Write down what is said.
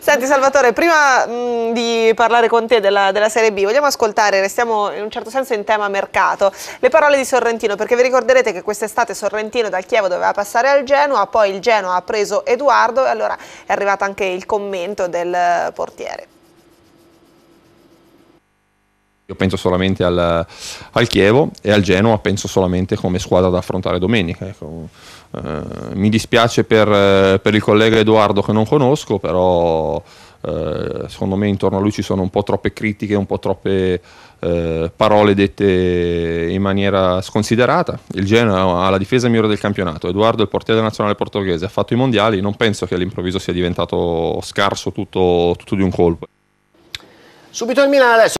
Senti Salvatore, prima mh, di parlare con te della, della, Serie B, vogliamo ascoltare, restiamo in un certo senso in tema mercato, le parole di Sorrentino, perché vi ricorderete che quest'estate Sorrentino dal Chievo doveva passare al Genoa, poi il Genoa ha preso Edoardo e allora è arrivato anche il commento del portiere. Io penso solamente al, al, Chievo e al Genoa penso solamente come squadra da affrontare domenica. Ecco. Uh, mi dispiace per, per, il collega Edoardo che non conosco, però uh, secondo me intorno a lui ci sono un po' troppe critiche, un po' troppe eh, parole dette in maniera sconsiderata. Il Genoa ha la difesa migliore del campionato, Edoardo è il portiere della nazionale portoghese, ha fatto i mondiali, non penso che all'improvviso sia diventato scarso tutto, tutto di un colpo. Subito il Milan adesso.